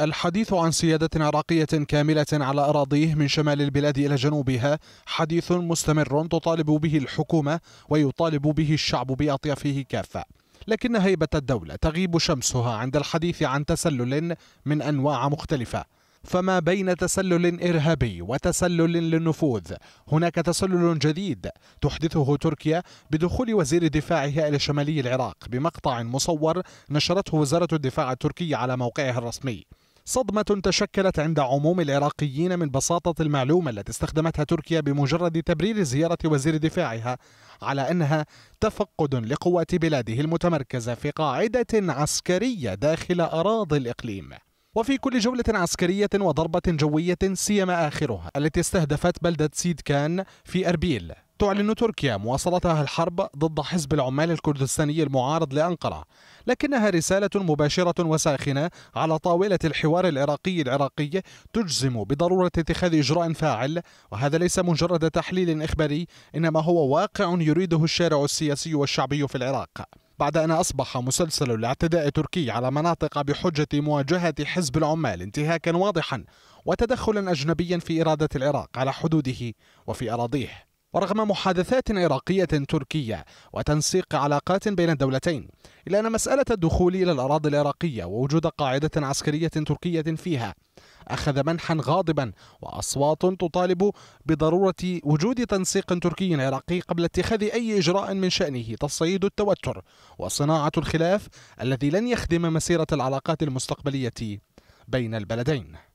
الحديث عن سيادة عراقية كاملة على أراضيه من شمال البلاد إلى جنوبها حديث مستمر تطالب به الحكومة ويطالب به الشعب بأطيافه كافة لكن هيبة الدولة تغيب شمسها عند الحديث عن تسلل من أنواع مختلفة فما بين تسلل إرهابي وتسلل للنفوذ هناك تسلل جديد تحدثه تركيا بدخول وزير دفاعها إلى شمالي العراق بمقطع مصور نشرته وزارة الدفاع التركية على موقعها الرسمي صدمة تشكلت عند عموم العراقيين من بساطة المعلومة التي استخدمتها تركيا بمجرد تبرير زيارة وزير دفاعها على أنها تفقد لقوات بلاده المتمركزة في قاعدة عسكرية داخل أراضي الإقليم وفي كل جولة عسكرية وضربة جوية سيما آخرها التي استهدفت بلدة سيدكان في أربيل تعلن تركيا مواصلتها الحرب ضد حزب العمال الكردستاني المعارض لأنقرة لكنها رسالة مباشرة وساخنة على طاولة الحوار العراقي العراقي تجزم بضرورة اتخاذ إجراء فاعل وهذا ليس مجرد تحليل إخباري إنما هو واقع يريده الشارع السياسي والشعبي في العراق بعد أن أصبح مسلسل الاعتداء التركي على مناطق بحجة مواجهة حزب العمال انتهاكا واضحا وتدخلا أجنبيا في إرادة العراق على حدوده وفي أراضيه ورغم محادثات عراقية تركية وتنسيق علاقات بين الدولتين إلا أن مسألة الدخول إلى الأراضي العراقية ووجود قاعدة عسكرية تركية فيها أخذ منحا غاضبا وأصوات تطالب بضرورة وجود تنسيق تركي عراقي قبل اتخاذ أي إجراء من شأنه تصعيد التوتر وصناعة الخلاف الذي لن يخدم مسيرة العلاقات المستقبلية بين البلدين